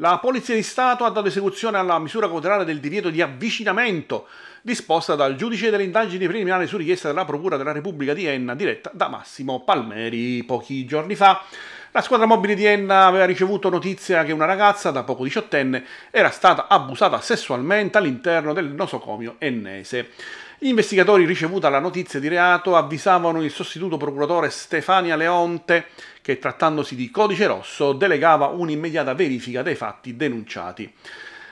La Polizia di Stato ha dato esecuzione alla misura cautelare del divieto di avvicinamento disposta dal giudice delle indagini preliminari su richiesta della Procura della Repubblica di Enna diretta da Massimo Palmeri pochi giorni fa. La squadra mobile di Enna aveva ricevuto notizia che una ragazza da poco diciottenne era stata abusata sessualmente all'interno del nosocomio ennese. Gli investigatori ricevuta la notizia di reato avvisavano il sostituto procuratore Stefania Leonte che trattandosi di codice rosso delegava un'immediata verifica dei fatti denunciati.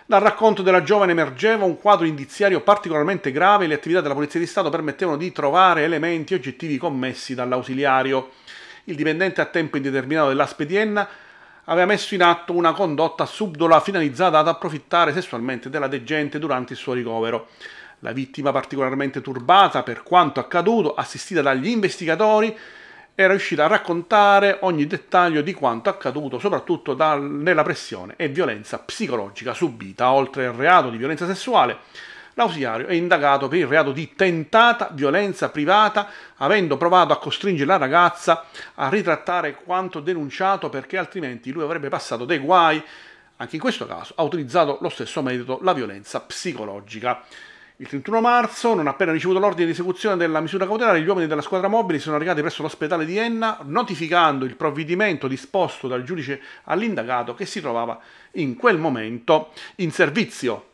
Dal racconto della giovane emergeva un quadro indiziario particolarmente grave e le attività della Polizia di Stato permettevano di trovare elementi oggettivi commessi dall'ausiliario. Il dipendente a tempo indeterminato dell'Aspedienna aveva messo in atto una condotta subdola finalizzata ad approfittare sessualmente della degente durante il suo ricovero. La vittima particolarmente turbata per quanto accaduto, assistita dagli investigatori, era riuscita a raccontare ogni dettaglio di quanto accaduto, soprattutto dal, nella pressione e violenza psicologica subita. Oltre al reato di violenza sessuale, l'ausiliario è indagato per il reato di tentata violenza privata, avendo provato a costringere la ragazza a ritrattare quanto denunciato perché altrimenti lui avrebbe passato dei guai. Anche in questo caso ha utilizzato lo stesso metodo, la violenza psicologica. Il 31 marzo, non appena ricevuto l'ordine di esecuzione della misura cautelare, gli uomini della squadra mobile si sono recati presso l'ospedale di Enna, notificando il provvedimento disposto dal giudice all'indagato che si trovava in quel momento in servizio.